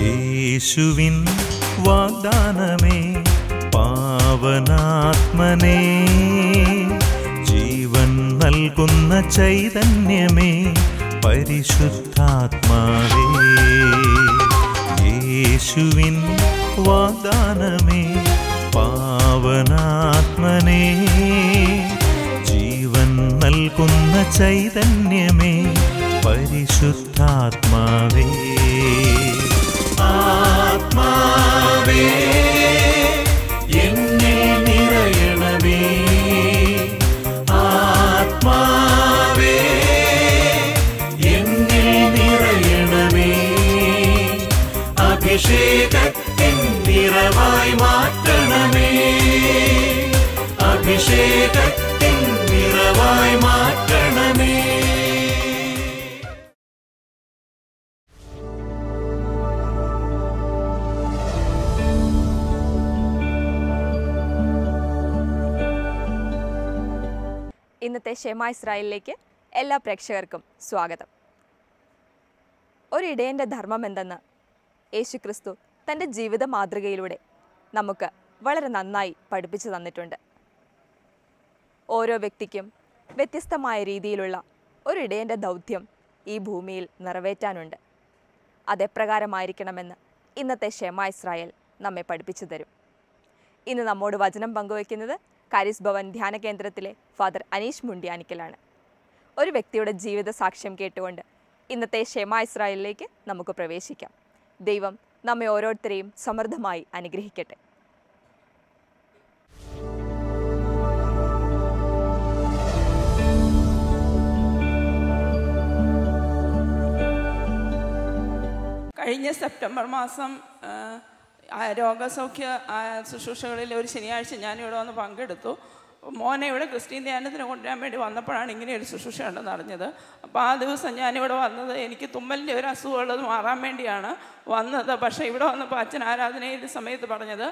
യേശുവിൻ വാഗ്ദാനമേ പാവനാത്മനേ ജീവൻ നൽകുന്ന ചൈതന്യമേ പരിശുദ്ധാത്മാവേ യേശുവിൻ വാഗ്ദാനമേ ജീവനാത്മനെ ജീവൻ നൽകുന്ന ചൈതന്യമേ പരിശുദ്ധാത്മാവേ ആത്മാവേ എന്നിൽ നിറയണമേ ആത്മാവേ എന്നിൽ നിറയണമേ നിറവായി മാറ്റണമേ മാറ്റണമേ ഇന്നത്തെ ഷെമ ഇസ്രായേലിലേക്ക് എല്ലാ പ്രേക്ഷകർക്കും സ്വാഗതം ഒരിടയൻ്റെ ധർമ്മം എന്തെന്ന് യേശുക്രിസ്തു തൻ്റെ ജീവിത മാതൃകയിലൂടെ നമുക്ക് വളരെ നന്നായി പഠിപ്പിച്ചു തന്നിട്ടുണ്ട് ഓരോ വ്യക്തിക്കും വ്യത്യസ്തമായ രീതിയിലുള്ള ഒരിടേൻ്റെ ദൗത്യം ഈ ഭൂമിയിൽ നിറവേറ്റാനുണ്ട് അതെപ്രകാരമായിരിക്കണമെന്ന് ഇന്നത്തെ ഷെമ ഇസ്രായേൽ നമ്മെ പഠിപ്പിച്ചു തരും ഇന്ന് നമ്മോട് വചനം പങ്കുവയ്ക്കുന്നത് കാരിസ് ഭവൻ ധ്യാന കേന്ദ്രത്തിലെ ഫാദർ അനീഷ് മുണ്ടിയാനിക്കലാണ് ഒരു വ്യക്തിയുടെ ജീവിത സാക്ഷ്യം കേട്ടുകൊണ്ട് ഇന്നത്തെ ഷെമ ഇസ്രായേലിലേക്ക് നമുക്ക് പ്രവേശിക്കാം ദൈവം നമ്മെ ഓരോരുത്തരെയും സമൃദ്ധമായി അനുഗ്രഹിക്കട്ടെ കഴിഞ്ഞ സെപ്റ്റംബർ മാസം രോഗസൗഖ്യ ശുശ്രൂഷകളിൽ ഒരു ശനിയാഴ്ച ഞാനിവിടെ വന്ന് പങ്കെടുത്തു മോനെ ഇവിടെ ക്രിസ്ത്യൻ ധ്യാനത്തിന് കൊണ്ടുവരാൻ വേണ്ടി വന്നപ്പോഴാണ് ഇങ്ങനെ ഒരു ശുശ്രൂഷ ഉണ്ടെന്ന് അറിഞ്ഞത് അപ്പോൾ ആ ദിവസം ഞാനിവിടെ വന്നത് എനിക്ക് തുമ്മലിൻ്റെ ഒരു അസുഖമുള്ളത് മാറാൻ വേണ്ടിയാണ് വന്നത് പക്ഷേ ഇവിടെ വന്നപ്പോൾ അച്ഛൻ ആരാധനയിൽ സമയത്ത് പറഞ്ഞത്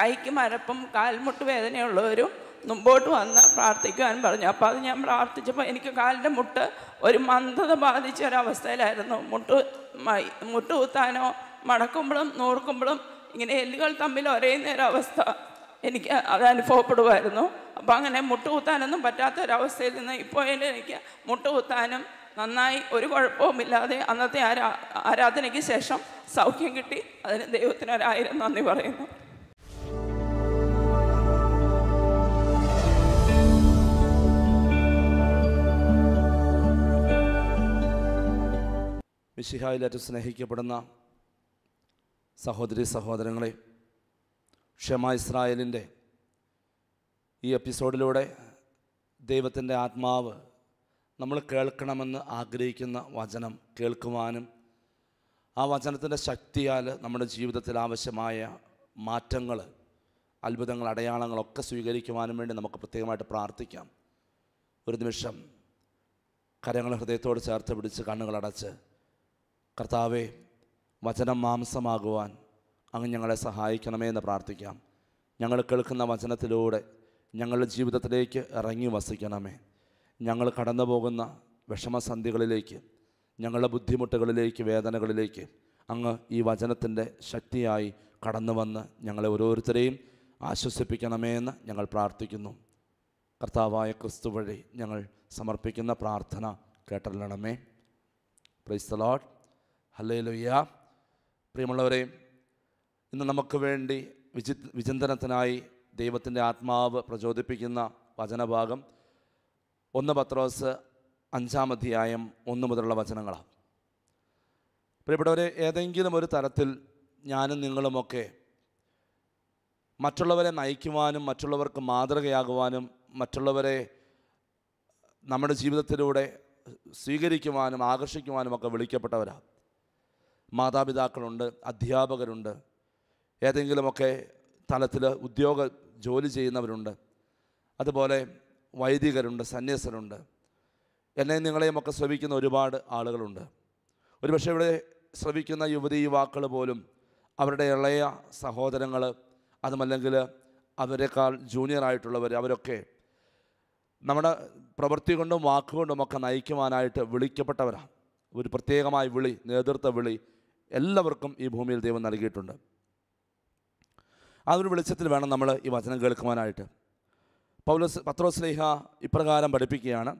കൈക്ക് മരപ്പും കാൽമുട്ട് വേദനയുള്ളവരും മുമ്പോട്ട് വന്ന് പ്രാർത്ഥിക്കുവാൻ പറഞ്ഞു അപ്പോൾ അത് ഞാൻ പ്രാർത്ഥിച്ചപ്പോൾ എനിക്ക് കാലിൻ്റെ മുട്ട് ഒരു മന്ദത ബാധിച്ച ഒരവസ്ഥയിലായിരുന്നു മുട്ട് മുട്ട് കുത്താനോ മടക്കുമ്പോഴും നൂർക്കുമ്പോഴും ഇങ്ങനെ എല്ലുകൾ തമ്മിൽ ഒരേ നേരവസ്ഥ എനിക്ക് അത് അനുഭവപ്പെടുമായിരുന്നു അപ്പോൾ അങ്ങനെ മുട്ട് കുത്താനൊന്നും പറ്റാത്ത ഒരവസ്ഥയിൽ നിന്ന് ഇപ്പോൾ എനിക്ക് മുട്ട് കുത്താനും നന്നായി ഒരു കുഴപ്പവുമില്ലാതെ അന്നത്തെ ആരാ ആരാധനയ്ക്ക് ശേഷം സൗഖ്യം കിട്ടി അതിന് ദൈവത്തിനൊരായിരം നന്ദി പറയുന്നു മിശിഹായിലേറ്റം സ്നേഹിക്കപ്പെടുന്ന സഹോദരി സഹോദരങ്ങളെ ക്ഷമ ഇസ്രായേലിൻ്റെ ഈ എപ്പിസോഡിലൂടെ ദൈവത്തിൻ്റെ ആത്മാവ് നമ്മൾ കേൾക്കണമെന്ന് ആഗ്രഹിക്കുന്ന വചനം കേൾക്കുവാനും ആ വചനത്തിൻ്റെ ശക്തിയാൽ നമ്മുടെ ജീവിതത്തിൽ ആവശ്യമായ മാറ്റങ്ങൾ അത്ഭുതങ്ങൾ അടയാളങ്ങളൊക്കെ സ്വീകരിക്കുവാനും വേണ്ടി നമുക്ക് പ്രത്യേകമായിട്ട് പ്രാർത്ഥിക്കാം ഒരു നിമിഷം കരങ്ങൾ ഹൃദയത്തോട് ചേർത്ത് പിടിച്ച് കണ്ണുകളടച്ച് കർത്താവെ വചനം മാംസമാകുവാൻ അങ്ങ് ഞങ്ങളെ സഹായിക്കണമേ എന്ന് പ്രാർത്ഥിക്കാം ഞങ്ങൾ കേൾക്കുന്ന വചനത്തിലൂടെ ഞങ്ങളുടെ ജീവിതത്തിലേക്ക് ഇറങ്ങി വസിക്കണമേ ഞങ്ങൾ കടന്നു പോകുന്ന വിഷമസന്ധികളിലേക്ക് ഞങ്ങളുടെ ബുദ്ധിമുട്ടുകളിലേക്ക് വേദനകളിലേക്ക് അങ്ങ് ഈ വചനത്തിൻ്റെ ശക്തിയായി കടന്നു വന്ന് ഞങ്ങളെ ഓരോരുത്തരെയും ആശ്വസിപ്പിക്കണമേ എന്ന് ഞങ്ങൾ പ്രാർത്ഥിക്കുന്നു കർത്താവായ ക്രിസ്തു വഴി ഞങ്ങൾ സമർപ്പിക്കുന്ന പ്രാർത്ഥന കേട്ടല്ലണമേ പ്രൈസ് ലോഡ് ഹലേ പ്രിയമുള്ളവരെ ഇന്ന് നമുക്ക് വേണ്ടി വിചി വിചിന്തനത്തിനായി ദൈവത്തിൻ്റെ ആത്മാവ് പ്രചോദിപ്പിക്കുന്ന വചനഭാഗം ഒന്ന് പത്രോസ് അഞ്ചാം അധ്യായം ഒന്ന് മുതലുള്ള വചനങ്ങളാണ് പ്രിയപ്പെട്ടവരെ ഏതെങ്കിലും ഒരു തരത്തിൽ ഞാനും നിങ്ങളുമൊക്കെ മറ്റുള്ളവരെ നയിക്കുവാനും മറ്റുള്ളവർക്ക് മാതൃകയാകുവാനും മറ്റുള്ളവരെ നമ്മുടെ ജീവിതത്തിലൂടെ സ്വീകരിക്കുവാനും ആകർഷിക്കുവാനും ഒക്കെ വിളിക്കപ്പെട്ടവരാണ് മാതാപിതാക്കളുണ്ട് അധ്യാപകരുണ്ട് ഏതെങ്കിലുമൊക്കെ തലത്തിൽ ഉദ്യോഗ ജോലി ചെയ്യുന്നവരുണ്ട് അതുപോലെ വൈദികരുണ്ട് സന്യസരുണ്ട് എന്നെ നിങ്ങളെയുമൊക്കെ ശ്രമിക്കുന്ന ഒരുപാട് ആളുകളുണ്ട് ഒരുപക്ഷെ ഇവിടെ ശ്രമിക്കുന്ന യുവതി യുവാക്കൾ പോലും അവരുടെ ഇളയ സഹോദരങ്ങൾ അതുമല്ലെങ്കിൽ അവരെക്കാൾ ജൂനിയർ ആയിട്ടുള്ളവർ അവരൊക്കെ നമ്മുടെ പ്രവൃത്തി കൊണ്ടും വാക്കുകൊണ്ടുമൊക്കെ നയിക്കുവാനായിട്ട് വിളിക്കപ്പെട്ടവരാണ് ഒരു പ്രത്യേകമായ വിളി നേതൃത്വ വിളി എല്ലാവർക്കും ഈ ഭൂമിയിൽ ദൈവം നൽകിയിട്ടുണ്ട് ആ ഒരു വെളിച്ചത്തിൽ വേണം നമ്മൾ ഈ വചനം കേൾക്കുവാനായിട്ട് പൗലോസ് പത്രോസ്ലേഹ ഇപ്രകാരം പഠിപ്പിക്കുകയാണ്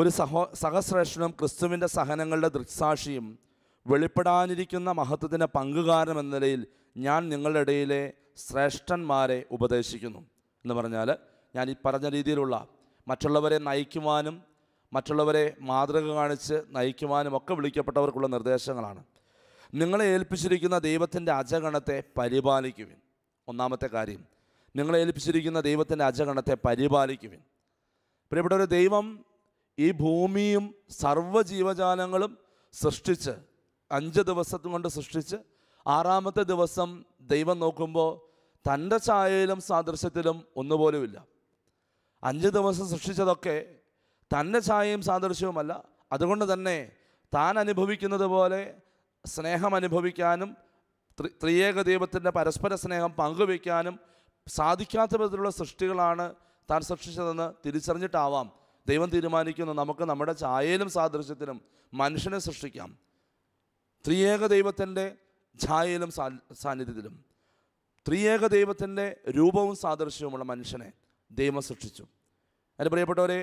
ഒരു സഹോ സഹശ്രേഷ്ഠനും ക്രിസ്തുവിൻ്റെ സഹനങ്ങളുടെ ദൃക്സാക്ഷിയും വെളിപ്പെടാനിരിക്കുന്ന മഹത്വത്തിൻ്റെ പങ്കുകാരൻ എന്ന നിലയിൽ ഞാൻ നിങ്ങളുടെ ഇടയിലെ ശ്രേഷ്ഠന്മാരെ ഉപദേശിക്കുന്നു എന്ന് പറഞ്ഞാൽ ഞാൻ ഈ പറഞ്ഞ രീതിയിലുള്ള മറ്റുള്ളവരെ നയിക്കുവാനും മറ്റുള്ളവരെ മാതൃക കാണിച്ച് നയിക്കുവാനും ഒക്കെ വിളിക്കപ്പെട്ടവർക്കുള്ള നിർദ്ദേശങ്ങളാണ് നിങ്ങളെ ഏൽപ്പിച്ചിരിക്കുന്ന ദൈവത്തിൻ്റെ അജഗണത്തെ പരിപാലിക്കുവിൻ ഒന്നാമത്തെ കാര്യം നിങ്ങളെ ഏൽപ്പിച്ചിരിക്കുന്ന ദൈവത്തിൻ്റെ അജഗണത്തെ പരിപാലിക്കുവിൻ പ്രിയപ്പെട്ട ഒരു ദൈവം ഈ ഭൂമിയും സർവ്വജീവജാലങ്ങളും സൃഷ്ടിച്ച് അഞ്ച് ദിവസത്തും കൊണ്ട് സൃഷ്ടിച്ച് ആറാമത്തെ ദിവസം ദൈവം നോക്കുമ്പോൾ തൻ്റെ ചായയിലും സാദൃശ്യത്തിലും ഒന്നുപോലുമില്ല അഞ്ച് ദിവസം സൃഷ്ടിച്ചതൊക്കെ തന്നെ ഛായയും സാദൃശ്യവുമല്ല അതുകൊണ്ട് തന്നെ താൻ അനുഭവിക്കുന്നത് പോലെ സ്നേഹം അനുഭവിക്കാനും ത്രിയേക ദൈവത്തിൻ്റെ പരസ്പര സ്നേഹം പങ്കുവയ്ക്കാനും സാധിക്കാത്ത വിധത്തിലുള്ള സൃഷ്ടികളാണ് താൻ സൃഷ്ടിച്ചതെന്ന് തിരിച്ചറിഞ്ഞിട്ടാവാം ദൈവം തീരുമാനിക്കുന്നു നമുക്ക് നമ്മുടെ ഛായയിലും സാദൃശ്യത്തിലും മനുഷ്യനെ സൃഷ്ടിക്കാം ത്രിയേക ദൈവത്തിൻ്റെ ഛായയിലും സാന്നിധ്യത്തിലും ത്രിയേക ദൈവത്തിൻ്റെ രൂപവും സാദൃശ്യവുമുള്ള മനുഷ്യനെ ദൈവം സൃഷ്ടിച്ചു എൻ്റെ പ്രിയപ്പെട്ടവരെ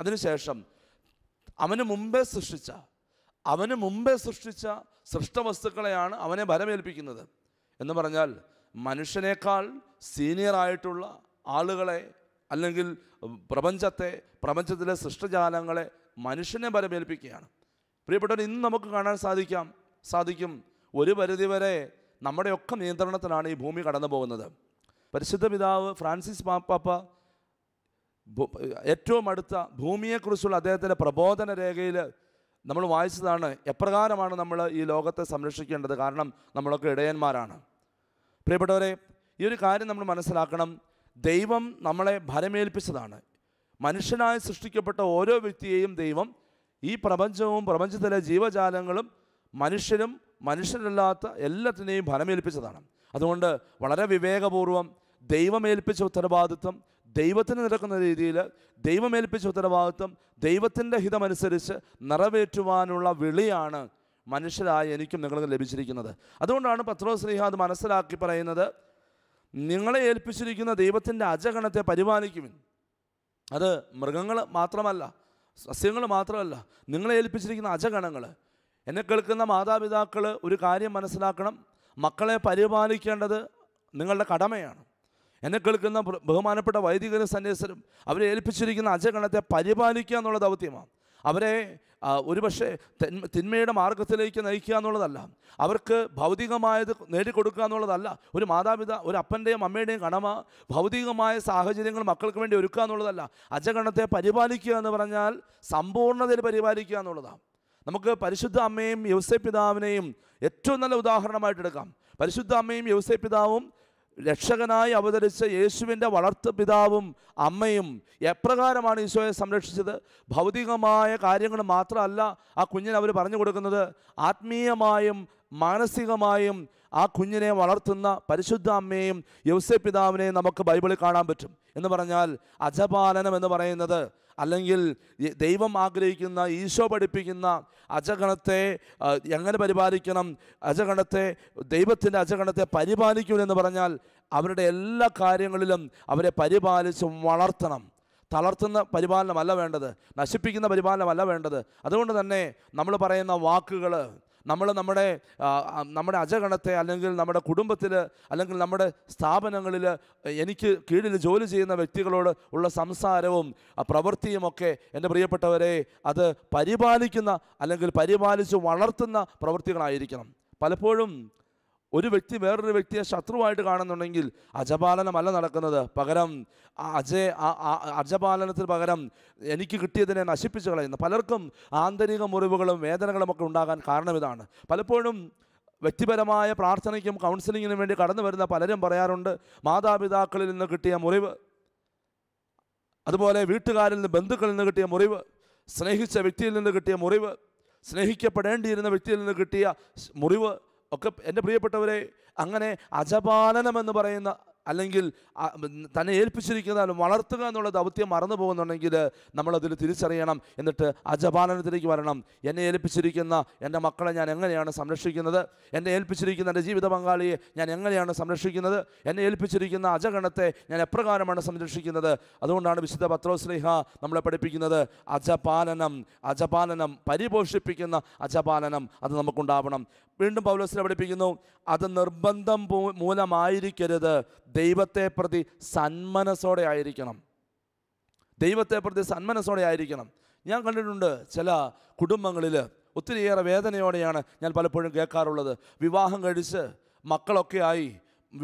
അതിനുശേഷം അവന് മുമ്പേ സൃഷ്ടിച്ച അവന് മുമ്പേ സൃഷ്ടിച്ച സൃഷ്ട വസ്തുക്കളെയാണ് അവനെ ഭരമേൽപ്പിക്കുന്നത് എന്ന് പറഞ്ഞാൽ മനുഷ്യനേക്കാൾ സീനിയറായിട്ടുള്ള ആളുകളെ അല്ലെങ്കിൽ പ്രപഞ്ചത്തെ പ്രപഞ്ചത്തിലെ സൃഷ്ടജാലങ്ങളെ മനുഷ്യനെ ബലമേൽപ്പിക്കുകയാണ് പ്രിയപ്പെട്ടവർ ഇന്ന് നമുക്ക് കാണാൻ സാധിക്കാം സാധിക്കും ഒരു പരിധിവരെ നമ്മുടെയൊക്കെ നിയന്ത്രണത്തിലാണ് ഈ ഭൂമി കടന്നു പോകുന്നത് പരിശുദ്ധ പിതാവ് ഫ്രാൻസിസ് മാപ്പാപ്പ ഏറ്റവും അടുത്ത ഭൂമിയെക്കുറിച്ചുള്ള അദ്ദേഹത്തിൻ്റെ പ്രബോധന രേഖയിൽ നമ്മൾ വായിച്ചതാണ് എപ്രകാരമാണ് നമ്മൾ ഈ ലോകത്തെ സംരക്ഷിക്കേണ്ടത് കാരണം നമ്മളൊക്കെ ഇടയന്മാരാണ് പ്രിയപ്പെട്ടവരെ ഈ ഒരു കാര്യം നമ്മൾ മനസ്സിലാക്കണം ദൈവം നമ്മളെ ഭരമേൽപ്പിച്ചതാണ് മനുഷ്യനായി സൃഷ്ടിക്കപ്പെട്ട ഓരോ വ്യക്തിയെയും ദൈവം ഈ പ്രപഞ്ചവും പ്രപഞ്ചത്തിലെ ജീവജാലങ്ങളും മനുഷ്യരും മനുഷ്യരല്ലാത്ത എല്ലാത്തിനെയും ഭരമേൽപ്പിച്ചതാണ് അതുകൊണ്ട് വളരെ വിവേകപൂർവ്വം ദൈവമേൽപ്പിച്ച ഉത്തരവാദിത്വം ദൈവത്തിന് നിരക്കുന്ന രീതിയിൽ ദൈവമേൽപ്പിച്ച ഉത്തരവാദിത്വം ദൈവത്തിൻ്റെ ഹിതമനുസരിച്ച് നിറവേറ്റുവാനുള്ള വിളിയാണ് മനുഷ്യരായ എനിക്കും നിങ്ങൾക്ക് ലഭിച്ചിരിക്കുന്നത് അതുകൊണ്ടാണ് പത്രോ സ്നേഹ അത് മനസ്സിലാക്കി പറയുന്നത് നിങ്ങളെ ഏൽപ്പിച്ചിരിക്കുന്ന ദൈവത്തിൻ്റെ അജഗണത്തെ പരിപാലിക്കുവിൻ അത് മൃഗങ്ങൾ മാത്രമല്ല സസ്യങ്ങൾ മാത്രമല്ല നിങ്ങളെ ഏൽപ്പിച്ചിരിക്കുന്ന അജഗണങ്ങൾ എന്നെ കേൾക്കുന്ന മാതാപിതാക്കൾ ഒരു കാര്യം മനസ്സിലാക്കണം മക്കളെ പരിപാലിക്കേണ്ടത് നിങ്ങളുടെ കടമയാണ് എന്നെ കേൾക്കുന്ന ബഹുമാനപ്പെട്ട വൈദിക സന്യാസരും അവരെ ഏൽപ്പിച്ചിരിക്കുന്ന അജഗണത്തെ പരിപാലിക്കുക എന്നുള്ള ദൗത്യമാണ് അവരെ ഒരുപക്ഷെ തിന്മയുടെ മാർഗത്തിലേക്ക് നയിക്കുക എന്നുള്ളതല്ല അവർക്ക് ഭൗതികമായത് നേടിക്കൊടുക്കുക എന്നുള്ളതല്ല ഒരു മാതാപിതാ ഒരു അപ്പൻ്റെയും അമ്മയുടെയും കടമ ഭൗതികമായ സാഹചര്യങ്ങൾ മക്കൾക്ക് വേണ്ടി ഒരുക്കുക എന്നുള്ളതല്ല അജഗണത്തെ പരിപാലിക്കുക എന്ന് പറഞ്ഞാൽ സമ്പൂർണ്ണതയിൽ പരിപാലിക്കുക എന്നുള്ളതാണ് നമുക്ക് പരിശുദ്ധ അമ്മയും യൗസേ പിതാവിനെയും ഏറ്റവും നല്ല ഉദാഹരണമായിട്ട് എടുക്കാം പരിശുദ്ധ അമ്മയും യൗസേ പിതാവും രക്ഷകനായി അവതരിച്ച യേശുവിൻ്റെ വളർത്തു പിതാവും അമ്മയും എപ്രകാരമാണ് ഈശോയെ സംരക്ഷിച്ചത് ഭൗതികമായ കാര്യങ്ങൾ മാത്രമല്ല ആ കുഞ്ഞിനെ അവർ പറഞ്ഞു കൊടുക്കുന്നത് ആത്മീയമായും മാനസികമായും ആ കുഞ്ഞിനെ വളർത്തുന്ന പരിശുദ്ധ അമ്മയും യൗസെ പിതാവിനെയും നമുക്ക് ബൈബിളിൽ കാണാൻ പറ്റും എന്ന് പറഞ്ഞാൽ അജപാലനം എന്ന് പറയുന്നത് അല്ലെങ്കിൽ ദൈവം ആഗ്രഹിക്കുന്ന ഈശോ പഠിപ്പിക്കുന്ന അജഗണത്തെ എങ്ങനെ പരിപാലിക്കണം അജഗണത്തെ ദൈവത്തിൻ്റെ അജഗണത്തെ എന്ന് പറഞ്ഞാൽ അവരുടെ എല്ലാ കാര്യങ്ങളിലും അവരെ പരിപാലിച്ച് വളർത്തണം തളർത്തുന്ന പരിപാലനമല്ല വേണ്ടത് നശിപ്പിക്കുന്ന പരിപാലനമല്ല വേണ്ടത് അതുകൊണ്ട് തന്നെ നമ്മൾ പറയുന്ന വാക്കുകൾ നമ്മൾ നമ്മുടെ നമ്മുടെ അജഗണത്തെ അല്ലെങ്കിൽ നമ്മുടെ കുടുംബത്തിൽ അല്ലെങ്കിൽ നമ്മുടെ സ്ഥാപനങ്ങളിൽ എനിക്ക് കീഴിൽ ജോലി ചെയ്യുന്ന വ്യക്തികളോട് ഉള്ള സംസാരവും പ്രവൃത്തിയും ഒക്കെ എൻ്റെ പ്രിയപ്പെട്ടവരെ അത് പരിപാലിക്കുന്ന അല്ലെങ്കിൽ പരിപാലിച്ച് വളർത്തുന്ന പ്രവൃത്തികളായിരിക്കണം പലപ്പോഴും ഒരു വ്യക്തി വേറൊരു വ്യക്തിയെ ശത്രുവായിട്ട് കാണുന്നുണ്ടെങ്കിൽ അജപാലനമല്ല നടക്കുന്നത് പകരം അജയ അജപാലനത്തിന് പകരം എനിക്ക് കിട്ടിയതിനെ നശിപ്പിച്ച് കളയുന്നു പലർക്കും ആന്തരിക മുറിവുകളും വേദനകളും ഒക്കെ ഉണ്ടാകാൻ കാരണം ഇതാണ് പലപ്പോഴും വ്യക്തിപരമായ പ്രാർത്ഥനയ്ക്കും കൗൺസിലിങ്ങിനും വേണ്ടി കടന്നു വരുന്ന പലരും പറയാറുണ്ട് മാതാപിതാക്കളിൽ നിന്ന് കിട്ടിയ മുറിവ് അതുപോലെ വീട്ടുകാരിൽ നിന്ന് ബന്ധുക്കളിൽ നിന്ന് കിട്ടിയ മുറിവ് സ്നേഹിച്ച വ്യക്തിയിൽ നിന്ന് കിട്ടിയ മുറിവ് സ്നേഹിക്കപ്പെടേണ്ടിയിരുന്ന വ്യക്തിയിൽ നിന്ന് കിട്ടിയ മുറിവ് ഒക്കെ എൻ്റെ പ്രിയപ്പെട്ടവരെ അങ്ങനെ അജപാലനം എന്ന് പറയുന്ന അല്ലെങ്കിൽ തന്നെ ഏൽപ്പിച്ചിരിക്കുന്ന വളർത്തുക എന്നുള്ള ദൗത്യം മറന്നു പോകുന്നുണ്ടെങ്കിൽ നമ്മളതിൽ തിരിച്ചറിയണം എന്നിട്ട് അജപാലനത്തിലേക്ക് വരണം എന്നെ ഏൽപ്പിച്ചിരിക്കുന്ന എൻ്റെ മക്കളെ ഞാൻ എങ്ങനെയാണ് സംരക്ഷിക്കുന്നത് എന്നെ ഏൽപ്പിച്ചിരിക്കുന്ന എൻ്റെ ജീവിത പങ്കാളിയെ ഞാൻ എങ്ങനെയാണ് സംരക്ഷിക്കുന്നത് എന്നെ ഏൽപ്പിച്ചിരിക്കുന്ന അജഗണത്തെ ഞാൻ എപ്രകാരമാണ് സംരക്ഷിക്കുന്നത് അതുകൊണ്ടാണ് വിശുദ്ധ പത്രോസ്നേഹ നമ്മളെ പഠിപ്പിക്കുന്നത് അജപാലനം അജപാലനം പരിപോഷിപ്പിക്കുന്ന അജപാലനം അത് നമുക്കുണ്ടാവണം വീണ്ടും പൗലോസിനെ പഠിപ്പിക്കുന്നു അത് നിർബന്ധം മൂലമായിരിക്കരുത് ദൈവത്തെ പ്രതി സന്മനസ്സോടെ ആയിരിക്കണം ദൈവത്തെ പ്രതി സന്മനസ്സോടെ ആയിരിക്കണം ഞാൻ കണ്ടിട്ടുണ്ട് ചില കുടുംബങ്ങളിൽ ഒത്തിരിയേറെ വേദനയോടെയാണ് ഞാൻ പലപ്പോഴും കേൾക്കാറുള്ളത് വിവാഹം കഴിച്ച് മക്കളൊക്കെ ആയി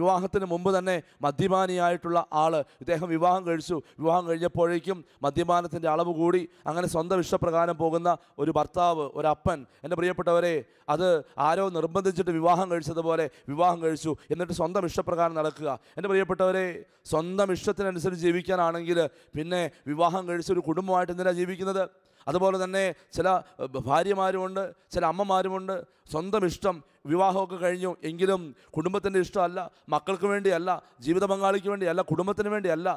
വിവാഹത്തിന് മുമ്പ് തന്നെ മദ്യപാനിയായിട്ടുള്ള ആൾ ഇദ്ദേഹം വിവാഹം കഴിച്ചു വിവാഹം കഴിഞ്ഞപ്പോഴേക്കും മദ്യപാനത്തിൻ്റെ അളവ് കൂടി അങ്ങനെ സ്വന്തം ഇഷ്ടപ്രകാരം പോകുന്ന ഒരു ഭർത്താവ് ഒരപ്പൻ എൻ്റെ പ്രിയപ്പെട്ടവരെ അത് ആരോ നിർബന്ധിച്ചിട്ട് വിവാഹം കഴിച്ചതുപോലെ വിവാഹം കഴിച്ചു എന്നിട്ട് സ്വന്തം ഇഷ്ടപ്രകാരം നടക്കുക എൻ്റെ പ്രിയപ്പെട്ടവരെ സ്വന്തം ഇഷ്ടത്തിനനുസരിച്ച് ജീവിക്കാനാണെങ്കിൽ പിന്നെ വിവാഹം കഴിച്ച ഒരു കുടുംബമായിട്ട് എന്തിനാണ് ജീവിക്കുന്നത് അതുപോലെ തന്നെ ചില ഭാര്യമാരുമുണ്ട് ചില അമ്മമാരുമുണ്ട് സ്വന്തം ഇഷ്ടം വിവാഹമൊക്കെ കഴിഞ്ഞു എങ്കിലും കുടുംബത്തിൻ്റെ ഇഷ്ടമല്ല മക്കൾക്ക് വേണ്ടിയല്ല ജീവിത പങ്കാളിക്ക് വേണ്ടിയല്ല കുടുംബത്തിന് വേണ്ടിയല്ല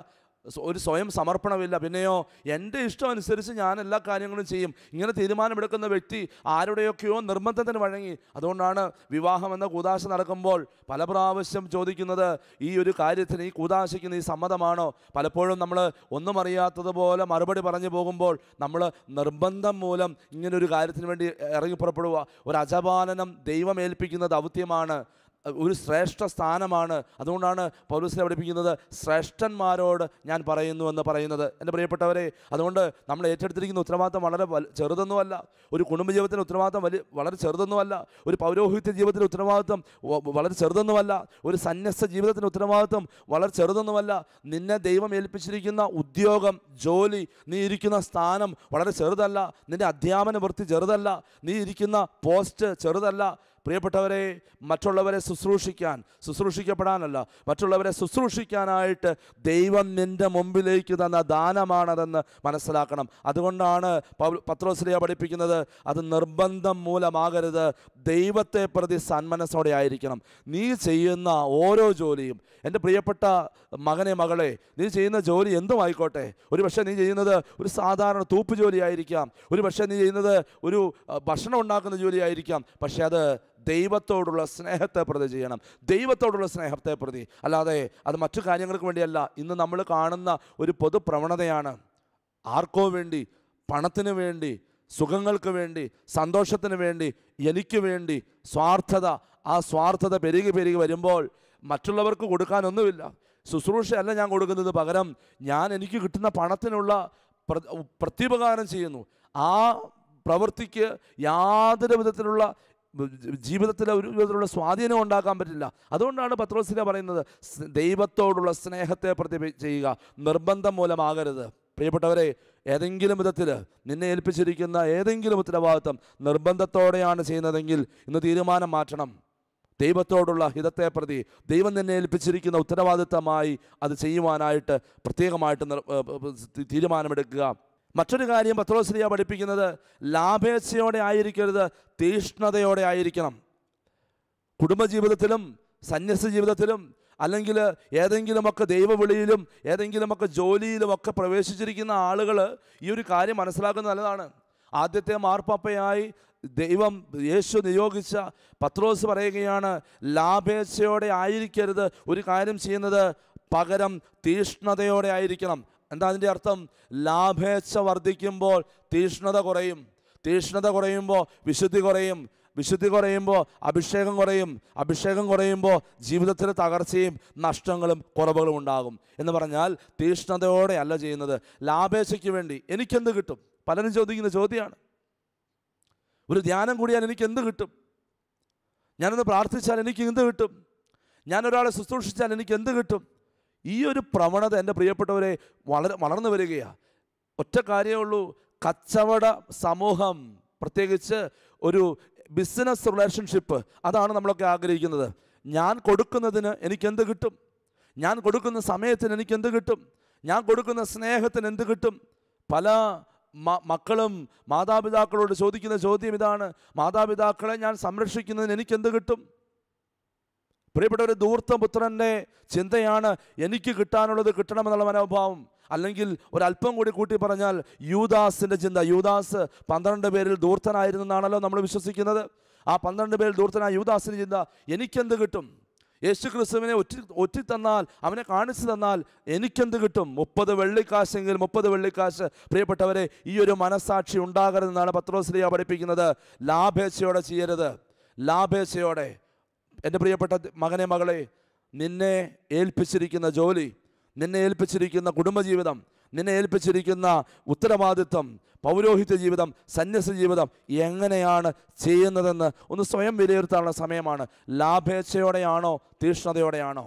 ഒരു സ്വയം സമർപ്പണമില്ല പിന്നെയോ എൻ്റെ ഇഷ്ടം അനുസരിച്ച് ഞാൻ എല്ലാ കാര്യങ്ങളും ചെയ്യും ഇങ്ങനെ തീരുമാനമെടുക്കുന്ന വ്യക്തി ആരുടെയൊക്കെയോ നിർബന്ധത്തിന് വഴങ്ങി അതുകൊണ്ടാണ് വിവാഹം എന്ന കൂതാശ നടക്കുമ്പോൾ പല പ്രാവശ്യം ചോദിക്കുന്നത് ഈ ഒരു കാര്യത്തിന് ഈ കൂതാശയ്ക്ക് നീ സമ്മതമാണോ പലപ്പോഴും നമ്മൾ ഒന്നും അറിയാത്തതുപോലെ മറുപടി പറഞ്ഞു പോകുമ്പോൾ നമ്മൾ നിർബന്ധം മൂലം ഇങ്ങനൊരു കാര്യത്തിന് വേണ്ടി ഇറങ്ങി പുറപ്പെടുക ഒരു അജപാലനം ദൈവമേൽപ്പിക്കുന്ന ദൗത്യമാണ് ഒരു ശ്രേഷ്ഠ സ്ഥാനമാണ് അതുകൊണ്ടാണ് പൗലൂസിനെ പഠിപ്പിക്കുന്നത് ശ്രേഷ്ഠന്മാരോട് ഞാൻ പറയുന്നു എന്ന് പറയുന്നത് എൻ്റെ പ്രിയപ്പെട്ടവരെ അതുകൊണ്ട് നമ്മൾ ഏറ്റെടുത്തിരിക്കുന്ന ഉത്തരവാദിത്തം വളരെ ചെറുതൊന്നുമല്ല ഒരു കുടുംബജീവിതത്തിൻ്റെ ഉത്തരവാദിത്തം വലിയ വളരെ ചെറുതൊന്നുമല്ല ഒരു പൗരോഹിത്യ ജീവിതത്തിൻ്റെ ഉത്തരവാദിത്വം വളരെ ചെറുതൊന്നുമല്ല ഒരു സന്യസ്ത ജീവിതത്തിൻ്റെ ഉത്തരവാദിത്വം വളരെ ചെറുതൊന്നുമല്ല നിന്നെ ദൈവം ഏൽപ്പിച്ചിരിക്കുന്ന ഉദ്യോഗം ജോലി നീ ഇരിക്കുന്ന സ്ഥാനം വളരെ ചെറുതല്ല നിൻ്റെ അധ്യാപന വൃത്തി ചെറുതല്ല നീ ഇരിക്കുന്ന പോസ്റ്റ് ചെറുതല്ല പ്രിയപ്പെട്ടവരെ മറ്റുള്ളവരെ ശുശ്രൂഷിക്കാൻ ശുശ്രൂഷിക്കപ്പെടാനല്ല മറ്റുള്ളവരെ ശുശ്രൂഷിക്കാനായിട്ട് ദൈവം നിൻ്റെ മുമ്പിലേക്ക് തന്ന ദാനമാണതെന്ന് മനസ്സിലാക്കണം അതുകൊണ്ടാണ് പത്രോസ്ലിയ പഠിപ്പിക്കുന്നത് അത് നിർബന്ധം മൂലമാകരുത് ദൈവത്തെ പ്രതി സന്മനസ്സോടെ ആയിരിക്കണം നീ ചെയ്യുന്ന ഓരോ ജോലിയും എൻ്റെ പ്രിയപ്പെട്ട മകനെ മകളെ നീ ചെയ്യുന്ന ജോലി എന്തും ആയിക്കോട്ടെ ഒരു പക്ഷേ നീ ചെയ്യുന്നത് ഒരു സാധാരണ തൂപ്പ് ജോലിയായിരിക്കാം ഒരു പക്ഷേ നീ ചെയ്യുന്നത് ഒരു ഭക്ഷണം ഉണ്ടാക്കുന്ന ജോലിയായിരിക്കാം പക്ഷേ അത് ദൈവത്തോടുള്ള സ്നേഹത്തെ പ്രതി ചെയ്യണം ദൈവത്തോടുള്ള സ്നേഹത്തെ പ്രതി അല്ലാതെ അത് മറ്റു കാര്യങ്ങൾക്ക് വേണ്ടിയല്ല ഇന്ന് നമ്മൾ കാണുന്ന ഒരു പൊതു പ്രവണതയാണ് ആർക്കോ വേണ്ടി പണത്തിന് വേണ്ടി സുഖങ്ങൾക്ക് വേണ്ടി സന്തോഷത്തിന് വേണ്ടി എനിക്ക് വേണ്ടി സ്വാർത്ഥത ആ സ്വാർത്ഥത പെരുകി പെരുകി വരുമ്പോൾ മറ്റുള്ളവർക്ക് കൊടുക്കാനൊന്നുമില്ല ശുശ്രൂഷയല്ല ഞാൻ കൊടുക്കുന്നത് പകരം ഞാൻ എനിക്ക് കിട്ടുന്ന പണത്തിനുള്ള പ്രത്യുപകാരം ചെയ്യുന്നു ആ പ്രവൃത്തിക്ക് യാതൊരു വിധത്തിലുള്ള ജീവിതത്തിൽ ഒരു വിധത്തിലുള്ള സ്വാധീനം ഉണ്ടാക്കാൻ പറ്റില്ല അതുകൊണ്ടാണ് പത്രോസിനെ പറയുന്നത് ദൈവത്തോടുള്ള സ്നേഹത്തെ പ്രതി ചെയ്യുക നിർബന്ധം മൂലമാകരുത് പ്രിയപ്പെട്ടവരെ ഏതെങ്കിലും വിധത്തിൽ നിന്നെ ഏൽപ്പിച്ചിരിക്കുന്ന ഏതെങ്കിലും ഉത്തരവാദിത്വം നിർബന്ധത്തോടെയാണ് ചെയ്യുന്നതെങ്കിൽ ഇന്ന് തീരുമാനം മാറ്റണം ദൈവത്തോടുള്ള ഹിതത്തെ പ്രതി ദൈവം നിന്നെ ഏൽപ്പിച്ചിരിക്കുന്ന ഉത്തരവാദിത്തമായി അത് ചെയ്യുവാനായിട്ട് പ്രത്യേകമായിട്ട് തീരുമാനമെടുക്കുക മറ്റൊരു കാര്യം പത്രോസ്ലിയ പഠിപ്പിക്കുന്നത് ലാഭേച്ഛയോടെ ആയിരിക്കരുത് തീഷ്ണതയോടെ ആയിരിക്കണം കുടുംബജീവിതത്തിലും സന്യസ ജീവിതത്തിലും അല്ലെങ്കിൽ ഏതെങ്കിലുമൊക്കെ ദൈവവിളിയിലും ഏതെങ്കിലുമൊക്കെ ജോലിയിലുമൊക്കെ പ്രവേശിച്ചിരിക്കുന്ന ആളുകൾ ഈ ഒരു കാര്യം മനസ്സിലാക്കുന്നത് നല്ലതാണ് ആദ്യത്തെ മാർപ്പാപ്പയായി ദൈവം യേശു നിയോഗിച്ച പത്രോസ് പറയുകയാണ് ലാഭേച്ഛയോടെ ആയിരിക്കരുത് ഒരു കാര്യം ചെയ്യുന്നത് പകരം തീഷ്ണതയോടെ ആയിരിക്കണം എന്താ അതിൻ്റെ അർത്ഥം ലാഭേച്ഛ വർദ്ധിക്കുമ്പോൾ തീഷ്ണത കുറയും തീഷ്ണത കുറയുമ്പോൾ വിശുദ്ധി കുറയും വിശുദ്ധി കുറയുമ്പോൾ അഭിഷേകം കുറയും അഭിഷേകം കുറയുമ്പോൾ ജീവിതത്തിലെ തകർച്ചയും നഷ്ടങ്ങളും കുറവുകളും ഉണ്ടാകും എന്ന് പറഞ്ഞാൽ തീഷ്ണതയോടെ അല്ല ചെയ്യുന്നത് ലാഭേച്ഛയ്ക്ക് വേണ്ടി എനിക്കെന്ത് കിട്ടും പലരും ചോദിക്കുന്ന ചോദ്യമാണ് ഒരു ധ്യാനം കൂടിയാൽ എനിക്ക് എന്ത് കിട്ടും ഞാനൊന്ന് പ്രാർത്ഥിച്ചാൽ എനിക്ക് എന്ത് കിട്ടും ഞാൻ ഒരാളെ ശുശ്രൂഷിച്ചാൽ എനിക്ക് എന്ത് കിട്ടും ഈ ഒരു പ്രവണത എൻ്റെ പ്രിയപ്പെട്ടവരെ വളർ വളർന്നു വരികയാണ് ഒറ്റ കാര്യമേ ഉള്ളൂ കച്ചവട സമൂഹം പ്രത്യേകിച്ച് ഒരു ബിസിനസ് റിലേഷൻഷിപ്പ് അതാണ് നമ്മളൊക്കെ ആഗ്രഹിക്കുന്നത് ഞാൻ കൊടുക്കുന്നതിന് എനിക്കെന്ത് കിട്ടും ഞാൻ കൊടുക്കുന്ന സമയത്തിന് എനിക്കെന്ത് കിട്ടും ഞാൻ കൊടുക്കുന്ന സ്നേഹത്തിന് എന്ത് കിട്ടും പല മക്കളും മാതാപിതാക്കളോട് ചോദിക്കുന്ന ചോദ്യം ഇതാണ് മാതാപിതാക്കളെ ഞാൻ സംരക്ഷിക്കുന്നതിന് എനിക്കെന്ത് കിട്ടും പ്രിയപ്പെട്ട ഒരു ദൂർത്തപുത്രൻ്റെ ചിന്തയാണ് എനിക്ക് കിട്ടാനുള്ളത് കിട്ടണമെന്നുള്ള മനോഭാവം അല്ലെങ്കിൽ ഒരല്പം കൂടി കൂട്ടി പറഞ്ഞാൽ യൂദാസിൻ്റെ ചിന്ത യൂദാസ് പന്ത്രണ്ട് പേരിൽ ദൂർത്തനായിരുന്നു എന്നാണല്ലോ നമ്മൾ വിശ്വസിക്കുന്നത് ആ പന്ത്രണ്ട് പേരിൽ ദൂർത്തനായ യൂദാസിൻ്റെ ചിന്ത എനിക്കെന്ത് കിട്ടും യേശു ക്രിസ്തുവിനെ ഒറ്റി ഒറ്റി തന്നാൽ അവനെ കാണിച്ചു തന്നാൽ എനിക്കെന്ത് കിട്ടും മുപ്പത് വെള്ളിക്കാശെങ്കിൽ മുപ്പത് വെള്ളിക്കാശ് പ്രിയപ്പെട്ടവരെ ഈ ഒരു മനസാക്ഷി ഉണ്ടാകരുതെന്നാണ് പത്രോസ്ലിയ പഠിപ്പിക്കുന്നത് ലാഭേച്ഛയോടെ ചെയ്യരുത് ലാഭേച്ഛയോടെ എൻ്റെ പ്രിയപ്പെട്ട മകനെ മകളെ നിന്നെ ഏൽപ്പിച്ചിരിക്കുന്ന ജോലി നിന്നെ ഏൽപ്പിച്ചിരിക്കുന്ന കുടുംബജീവിതം നിന്നെ ഏൽപ്പിച്ചിരിക്കുന്ന ഉത്തരവാദിത്വം പൗരോഹിത്യ ജീവിതം സന്യസ ജീവിതം എങ്ങനെയാണ് ചെയ്യുന്നതെന്ന് ഒന്ന് സ്വയം വിലയിരുത്താനുള്ള സമയമാണ് ലാഭേച്ഛയോടെയാണോ തീഷ്ണതയോടെയാണോ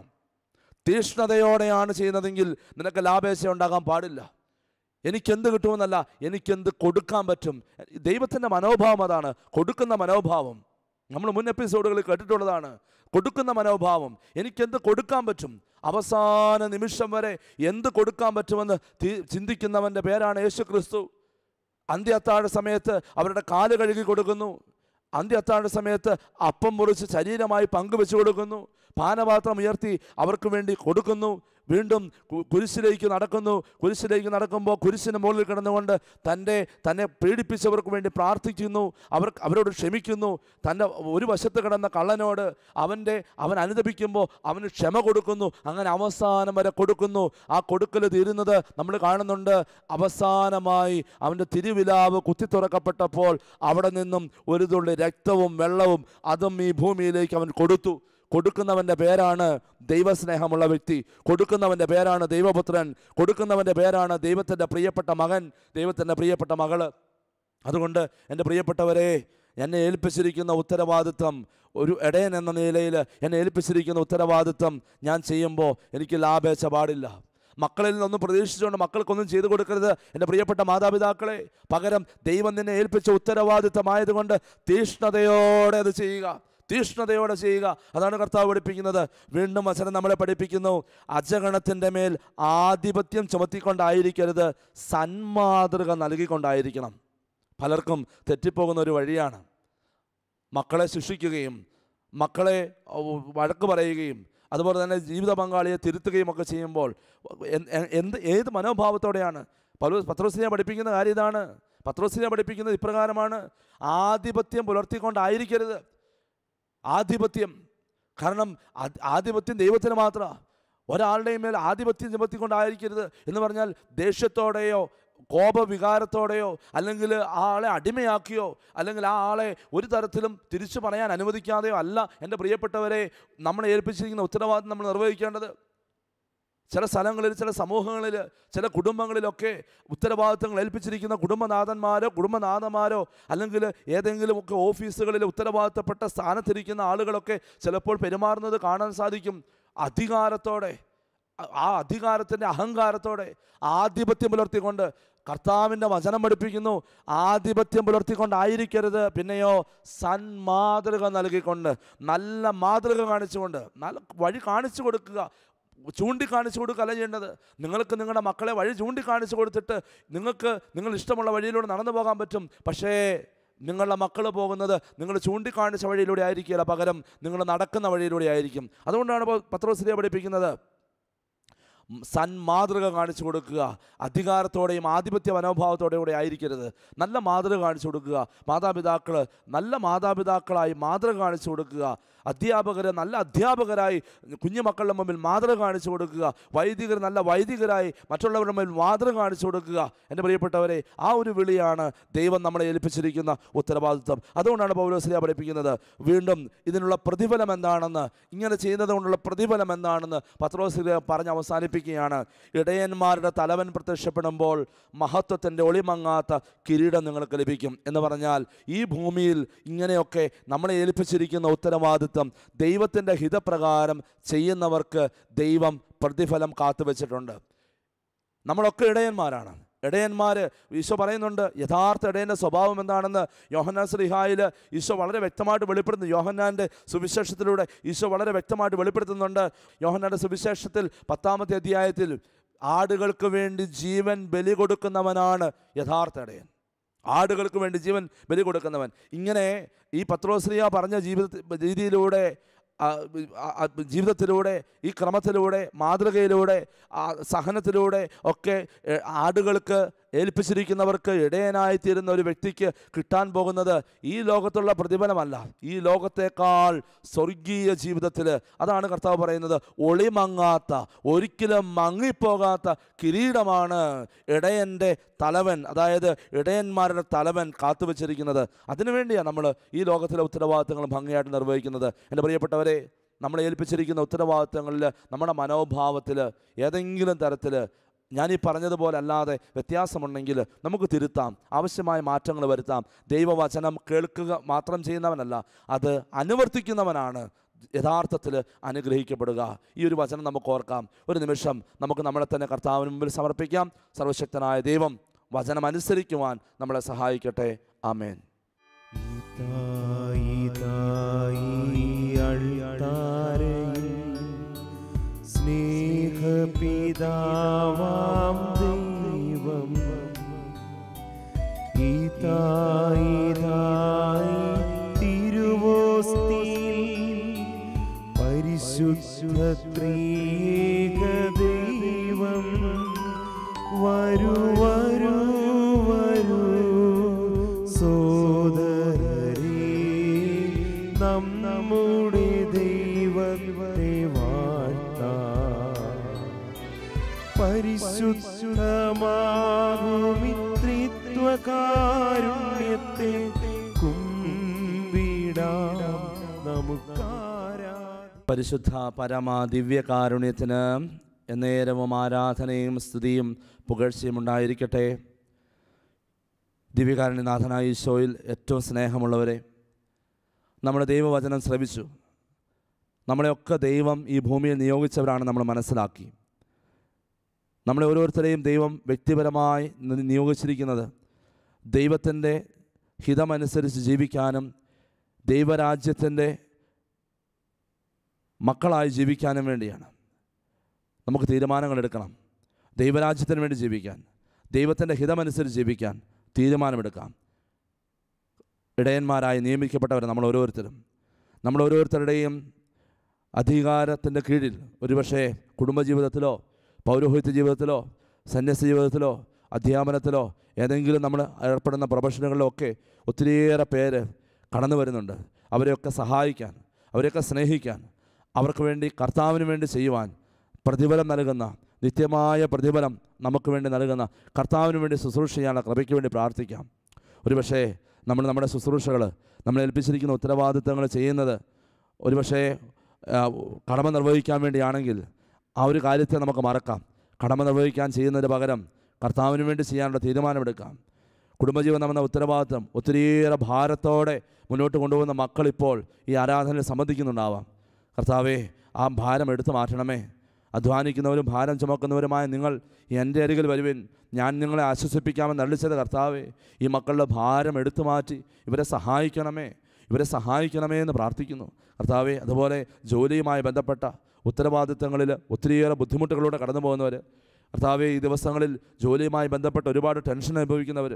തീഷ്ണതയോടെയാണ് ചെയ്യുന്നതെങ്കിൽ നിനക്ക് ലാഭേച്ഛ ഉണ്ടാകാൻ പാടില്ല എനിക്കെന്ത് കിട്ടുമെന്നല്ല എനിക്കെന്ത് കൊടുക്കാൻ പറ്റും ദൈവത്തിൻ്റെ മനോഭാവം അതാണ് കൊടുക്കുന്ന മനോഭാവം നമ്മൾ മുൻ എപ്പിസോഡുകളിൽ കേട്ടിട്ടുള്ളതാണ് കൊടുക്കുന്ന മനോഭാവം എനിക്കെന്ത് കൊടുക്കാൻ പറ്റും അവസാന നിമിഷം വരെ എന്ത് കൊടുക്കാൻ പറ്റുമെന്ന് ചിന്തിക്കുന്നവൻ്റെ പേരാണ് യേശു ക്രിസ്തു അന്ത്യത്താഴ സമയത്ത് അവരുടെ കാല് കഴുകി കൊടുക്കുന്നു അന്ത്യത്താഴ സമയത്ത് അപ്പം മുറിച്ച് ശരീരമായി പങ്കുവെച്ച് കൊടുക്കുന്നു പാനപാത്രം ഉയർത്തി അവർക്ക് വേണ്ടി കൊടുക്കുന്നു വീണ്ടും കുരിശിലേക്ക് നടക്കുന്നു കുരിശിലേക്ക് നടക്കുമ്പോൾ കുരിശിന് മുകളിൽ കിടന്നുകൊണ്ട് തൻ്റെ തന്നെ പീഡിപ്പിച്ചവർക്ക് വേണ്ടി പ്രാർത്ഥിക്കുന്നു അവർ അവരോട് ക്ഷമിക്കുന്നു തൻ്റെ ഒരു വശത്ത് കിടന്ന കള്ളനോട് അവൻ്റെ അവൻ അനുദപിക്കുമ്പോൾ അവന് ക്ഷമ കൊടുക്കുന്നു അങ്ങനെ അവസാനം വരെ കൊടുക്കുന്നു ആ കൊടുക്കൽ തീരുന്നത് നമ്മൾ കാണുന്നുണ്ട് അവസാനമായി അവൻ്റെ തിരുവിലാവ് കുത്തി തുറക്കപ്പെട്ടപ്പോൾ അവിടെ നിന്നും ഒരു തുള്ളി രക്തവും വെള്ളവും അതും ഈ ഭൂമിയിലേക്ക് അവൻ കൊടുത്തു കൊടുക്കുന്നവൻ്റെ പേരാണ് ദൈവസ്നേഹമുള്ള വ്യക്തി കൊടുക്കുന്നവൻ്റെ പേരാണ് ദൈവപുത്രൻ കൊടുക്കുന്നവൻ്റെ പേരാണ് ദൈവത്തിൻ്റെ പ്രിയപ്പെട്ട മകൻ ദൈവത്തിൻ്റെ പ്രിയപ്പെട്ട മകള് അതുകൊണ്ട് എൻ്റെ പ്രിയപ്പെട്ടവരെ എന്നെ ഏൽപ്പിച്ചിരിക്കുന്ന ഉത്തരവാദിത്വം ഒരു ഇടയൻ എന്ന നിലയിൽ എന്നെ ഏൽപ്പിച്ചിരിക്കുന്ന ഉത്തരവാദിത്വം ഞാൻ ചെയ്യുമ്പോൾ എനിക്ക് ലാഭേച്ച പാടില്ല മക്കളിൽ നിന്നൊന്നും പ്രതീക്ഷിച്ചുകൊണ്ട് മക്കൾക്കൊന്നും ചെയ്തു കൊടുക്കരുത് എൻ്റെ പ്രിയപ്പെട്ട മാതാപിതാക്കളെ പകരം ദൈവം നിന്നെ ഏൽപ്പിച്ച ഉത്തരവാദിത്തമായതുകൊണ്ട് തീഷ്ണതയോടെ അത് ചെയ്യുക തീഷ്ണതയോടെ ചെയ്യുക അതാണ് കർത്താവ് പഠിപ്പിക്കുന്നത് വീണ്ടും അച്ഛനെ നമ്മളെ പഠിപ്പിക്കുന്നു അജഗണത്തിൻ്റെ മേൽ ആധിപത്യം ചുമത്തിക്കൊണ്ടായിരിക്കരുത് സന്മാതൃക നൽകിക്കൊണ്ടായിരിക്കണം പലർക്കും തെറ്റിപ്പോകുന്ന ഒരു വഴിയാണ് മക്കളെ ശിക്ഷിക്കുകയും മക്കളെ വഴക്ക് പറയുകയും അതുപോലെ തന്നെ ജീവിത പങ്കാളിയെ തിരുത്തുകയും ഒക്കെ ചെയ്യുമ്പോൾ എന്ത് ഏത് മനോഭാവത്തോടെയാണ് പല പത്രോസിനെ പഠിപ്പിക്കുന്ന കാര്യം ഇതാണ് പത്രോസിനെ പഠിപ്പിക്കുന്നത് ഇപ്രകാരമാണ് ആധിപത്യം പുലർത്തിക്കൊണ്ടായിരിക്കരുത് ആധിപത്യം കാരണം ആധിപത്യം ദൈവത്തിന് മാത്രമാണ് ഒരാളുടെയും മേൽ ആധിപത്യം ചുമത്തിക്കൊണ്ടായിരിക്കരുത് എന്ന് പറഞ്ഞാൽ ദേഷ്യത്തോടെയോ കോപവികാരത്തോടെയോ അല്ലെങ്കിൽ ആ ആളെ അടിമയാക്കിയോ അല്ലെങ്കിൽ ആ ആളെ ഒരു തരത്തിലും തിരിച്ചു പറയാൻ അനുവദിക്കാതെയോ അല്ല എൻ്റെ പ്രിയപ്പെട്ടവരെ നമ്മളെ ഏൽപ്പിച്ചിരിക്കുന്ന ഉത്തരവാദിത്വം നമ്മൾ നിർവഹിക്കേണ്ടത് ചില സ്ഥലങ്ങളിൽ ചില സമൂഹങ്ങളിൽ ചില കുടുംബങ്ങളിലൊക്കെ ഉത്തരവാദിത്തങ്ങൾ ഏൽപ്പിച്ചിരിക്കുന്ന കുടുംബനാഥന്മാരോ കുടുംബനാഥന്മാരോ അല്ലെങ്കിൽ ഏതെങ്കിലുമൊക്കെ ഓഫീസുകളിൽ ഉത്തരവാദിത്തപ്പെട്ട സ്ഥാനത്തിരിക്കുന്ന ആളുകളൊക്കെ ചിലപ്പോൾ പെരുമാറുന്നത് കാണാൻ സാധിക്കും അധികാരത്തോടെ ആ അധികാരത്തിൻ്റെ അഹങ്കാരത്തോടെ ആധിപത്യം പുലർത്തിക്കൊണ്ട് കർത്താവിൻ്റെ വചനം പഠിപ്പിക്കുന്നു ആധിപത്യം പുലർത്തിക്കൊണ്ടായിരിക്കരുത് പിന്നെയോ സന്മാതൃക നൽകിക്കൊണ്ട് നല്ല മാതൃക കാണിച്ചുകൊണ്ട് നല്ല വഴി കാണിച്ചു കൊടുക്കുക ചൂണ്ടിക്കാണിച്ചു അല്ല ചെയ്യേണ്ടത് നിങ്ങൾക്ക് നിങ്ങളുടെ മക്കളെ വഴി ചൂണ്ടിക്കാണിച്ചു കൊടുത്തിട്ട് നിങ്ങൾക്ക് നിങ്ങൾ ഇഷ്ടമുള്ള വഴിയിലൂടെ നടന്നു പോകാൻ പറ്റും പക്ഷേ നിങ്ങളുടെ മക്കൾ പോകുന്നത് നിങ്ങൾ ചൂണ്ടിക്കാണിച്ച വഴിയിലൂടെ ആയിരിക്കില്ല പകരം നിങ്ങൾ നടക്കുന്ന വഴിയിലൂടെ ആയിരിക്കും അതുകൊണ്ടാണ് ഇപ്പോൾ പത്രോസ്ലിയെ പഠിപ്പിക്കുന്നത് സന്മാതൃക കാണിച്ചു കൊടുക്കുക അധികാരത്തോടെയും ആധിപത്യ മനോഭാവത്തോടെയും കൂടെ ആയിരിക്കരുത് നല്ല മാതൃക കാണിച്ചു കൊടുക്കുക മാതാപിതാക്കൾ നല്ല മാതാപിതാക്കളായി മാതൃക കാണിച്ചു കൊടുക്കുക അധ്യാപകരെ നല്ല അധ്യാപകരായി കുഞ്ഞുമക്കളുടെ മുമ്പിൽ മാതൃക കാണിച്ചു കൊടുക്കുക വൈദികർ നല്ല വൈദികരായി മറ്റുള്ളവരുടെ മുമ്പിൽ മാതൃക കാണിച്ചു കൊടുക്കുക എൻ്റെ പ്രിയപ്പെട്ടവരെ ആ ഒരു വിളിയാണ് ദൈവം നമ്മളെ ഏൽപ്പിച്ചിരിക്കുന്ന ഉത്തരവാദിത്വം അതുകൊണ്ടാണ് പൗലോസ്ലിയ പഠിപ്പിക്കുന്നത് വീണ്ടും ഇതിനുള്ള പ്രതിഫലം എന്താണെന്ന് ഇങ്ങനെ ചെയ്യുന്നത് കൊണ്ടുള്ള പ്രതിഫലം എന്താണെന്ന് പത്രോസ്ലിയ പറഞ്ഞ് അവസാനിപ്പിക്കും പഠിപ്പിക്കുകയാണ് ഇടയന്മാരുടെ തലവൻ പ്രത്യക്ഷപ്പെടുമ്പോൾ മഹത്വത്തിൻ്റെ ഒളിമങ്ങാത്ത കിരീടം നിങ്ങൾക്ക് ലഭിക്കും എന്ന് പറഞ്ഞാൽ ഈ ഭൂമിയിൽ ഇങ്ങനെയൊക്കെ നമ്മളെ ഏൽപ്പിച്ചിരിക്കുന്ന ഉത്തരവാദിത്വം ദൈവത്തിൻ്റെ ഹിതപ്രകാരം ചെയ്യുന്നവർക്ക് ദൈവം പ്രതിഫലം കാത്തുവച്ചിട്ടുണ്ട് നമ്മളൊക്കെ ഇടയന്മാരാണ് ഇടയന്മാർ ഈശോ പറയുന്നുണ്ട് യഥാർത്ഥ ഇടയൻ്റെ സ്വഭാവം എന്താണെന്ന് യോഹന്നാൻ ശ്രീഹായിൽ ഈശോ വളരെ വ്യക്തമായിട്ട് വെളിപ്പെടുത്തുന്നു യോഹന്നാൻ്റെ സുവിശേഷത്തിലൂടെ ഈശോ വളരെ വ്യക്തമായിട്ട് വെളിപ്പെടുത്തുന്നുണ്ട് യോഹന്നാൻ്റെ സുവിശേഷത്തിൽ പത്താമത്തെ അധ്യായത്തിൽ ആടുകൾക്ക് വേണ്ടി ജീവൻ ബലി കൊടുക്കുന്നവനാണ് യഥാർത്ഥ ഇടയൻ ആടുകൾക്ക് വേണ്ടി ജീവൻ ബലി കൊടുക്കുന്നവൻ ഇങ്ങനെ ഈ പത്രോശ്രീയ പറഞ്ഞ ജീവിത രീതിയിലൂടെ ജീവിതത്തിലൂടെ ഈ ക്രമത്തിലൂടെ മാതൃകയിലൂടെ സഹനത്തിലൂടെ ഒക്കെ ആടുകൾക്ക് ഏൽപ്പിച്ചിരിക്കുന്നവർക്ക് ഇടയനായിത്തീരുന്ന ഒരു വ്യക്തിക്ക് കിട്ടാൻ പോകുന്നത് ഈ ലോകത്തുള്ള പ്രതിഫലമല്ല ഈ ലോകത്തേക്കാൾ സ്വർഗീയ ജീവിതത്തിൽ അതാണ് കർത്താവ് പറയുന്നത് ഒളിമങ്ങാത്ത ഒരിക്കലും മങ്ങിപ്പോകാത്ത കിരീടമാണ് ഇടയൻ്റെ തലവൻ അതായത് ഇടയന്മാരുടെ തലവൻ കാത്തുവച്ചിരിക്കുന്നത് അതിനുവേണ്ടിയാണ് നമ്മൾ ഈ ലോകത്തിലെ ഉത്തരവാദിത്തങ്ങൾ ഭംഗിയായിട്ട് നിർവഹിക്കുന്നത് എൻ്റെ പ്രിയപ്പെട്ടവരെ നമ്മളെ ഏൽപ്പിച്ചിരിക്കുന്ന ഉത്തരവാദിത്തങ്ങളിൽ നമ്മുടെ മനോഭാവത്തിൽ ഏതെങ്കിലും തരത്തിൽ ഞാൻ ഈ പറഞ്ഞതുപോലെ അല്ലാതെ വ്യത്യാസമുണ്ടെങ്കിൽ നമുക്ക് തിരുത്താം ആവശ്യമായ മാറ്റങ്ങൾ വരുത്താം ദൈവവചനം കേൾക്കുക മാത്രം ചെയ്യുന്നവനല്ല അത് അനുവർത്തിക്കുന്നവനാണ് യഥാർത്ഥത്തിൽ അനുഗ്രഹിക്കപ്പെടുക ഈ ഒരു വചനം നമുക്ക് ഓർക്കാം ഒരു നിമിഷം നമുക്ക് നമ്മളെ തന്നെ കർത്താവിന് മുമ്പിൽ സമർപ്പിക്കാം സർവശക്തനായ ദൈവം വചനം അനുസരിക്കുവാൻ നമ്മളെ സഹായിക്കട്ടെ ആമേൻ സ്നേഹ पिदा കാരുണ്യത്തെ കുമ്പിടാം പരിശുദ്ധ പരമ ദിവ്യകാരുണ്യത്തിന് എന്നേരവും ആരാധനയും സ്തുതിയും പുകഴ്ചയും ഉണ്ടായിരിക്കട്ടെ ദിവ്യകാരുണ്യനാഥനായ ഈശോയിൽ ഏറ്റവും സ്നേഹമുള്ളവരെ നമ്മുടെ ദൈവവചനം ശ്രവിച്ചു നമ്മളെയൊക്കെ ദൈവം ഈ ഭൂമിയിൽ നിയോഗിച്ചവരാണ് നമ്മൾ മനസ്സിലാക്കി നമ്മളെ ഓരോരുത്തരെയും ദൈവം വ്യക്തിപരമായി നിയോഗിച്ചിരിക്കുന്നത് ദൈവത്തിൻ്റെ ഹിതമനുസരിച്ച് ജീവിക്കാനും ദൈവരാജ്യത്തിൻ്റെ മക്കളായി ജീവിക്കാനും വേണ്ടിയാണ് നമുക്ക് തീരുമാനങ്ങൾ എടുക്കണം ദൈവരാജ്യത്തിന് വേണ്ടി ജീവിക്കാൻ ദൈവത്തിൻ്റെ ഹിതമനുസരിച്ച് ജീവിക്കാൻ തീരുമാനമെടുക്കാം ഇടയന്മാരായി നിയമിക്കപ്പെട്ടവർ നമ്മൾ ഓരോരുത്തരും നമ്മൾ ഓരോരുത്തരുടെയും അധികാരത്തിൻ്റെ കീഴിൽ ഒരുപക്ഷേ കുടുംബജീവിതത്തിലോ പൗരോഹിത്യ ജീവിതത്തിലോ സന്യാസ ജീവിതത്തിലോ അധ്യാപനത്തിലോ ഏതെങ്കിലും നമ്മൾ ഏർപ്പെടുന്ന പ്രൊഫഷനുകളിലോ ഒക്കെ ഒത്തിരിയേറെ പേര് കടന്നു വരുന്നുണ്ട് അവരെയൊക്കെ സഹായിക്കാൻ അവരെയൊക്കെ സ്നേഹിക്കാൻ അവർക്ക് വേണ്ടി കർത്താവിന് വേണ്ടി ചെയ്യുവാൻ പ്രതിഫലം നൽകുന്ന നിത്യമായ പ്രതിഫലം നമുക്ക് വേണ്ടി നൽകുന്ന കർത്താവിന് വേണ്ടി ശുശ്രൂഷ ചെയ്യാനുള്ള കൃപയ്ക്ക് വേണ്ടി പ്രാർത്ഥിക്കാം ഒരുപക്ഷേ നമ്മൾ നമ്മുടെ ശുശ്രൂഷകൾ നമ്മൾ ഏൽപ്പിച്ചിരിക്കുന്ന ഉത്തരവാദിത്തങ്ങൾ ചെയ്യുന്നത് ഒരുപക്ഷേ കടമ നിർവഹിക്കാൻ വേണ്ടിയാണെങ്കിൽ ആ ഒരു കാര്യത്തെ നമുക്ക് മറക്കാം കടമ നിർവഹിക്കാൻ ചെയ്യുന്നതിന് പകരം കർത്താവിന് വേണ്ടി ചെയ്യാനുള്ള തീരുമാനമെടുക്കാം കുടുംബജീവൻ എന്ന ഉത്തരവാദിത്വം ഒത്തിരിയേറെ ഭാരത്തോടെ മുന്നോട്ട് കൊണ്ടുപോകുന്ന മക്കളിപ്പോൾ ഈ ആരാധനയിൽ സംബന്ധിക്കുന്നുണ്ടാവാം കർത്താവേ ആ ഭാരം എടുത്തു മാറ്റണമേ അധ്വാനിക്കുന്നവരും ഭാരം ചുമക്കുന്നവരുമായ നിങ്ങൾ എൻ്റെ അരികിൽ വരുവിൻ ഞാൻ നിങ്ങളെ ആശ്വസിപ്പിക്കാമെന്ന് അള്ളിച്ചത് കർത്താവേ ഈ മക്കളുടെ ഭാരം എടുത്തു മാറ്റി ഇവരെ സഹായിക്കണമേ ഇവരെ സഹായിക്കണമേ എന്ന് പ്രാർത്ഥിക്കുന്നു കർത്താവെ അതുപോലെ ജോലിയുമായി ബന്ധപ്പെട്ട ഉത്തരവാദിത്തങ്ങളിൽ ഒത്തിരിയേറെ ബുദ്ധിമുട്ടുകളിലൂടെ കടന്നു പോകുന്നവർ കർത്താവ് ഈ ദിവസങ്ങളിൽ ജോലിയുമായി ബന്ധപ്പെട്ട് ഒരുപാട് ടെൻഷൻ അനുഭവിക്കുന്നവർ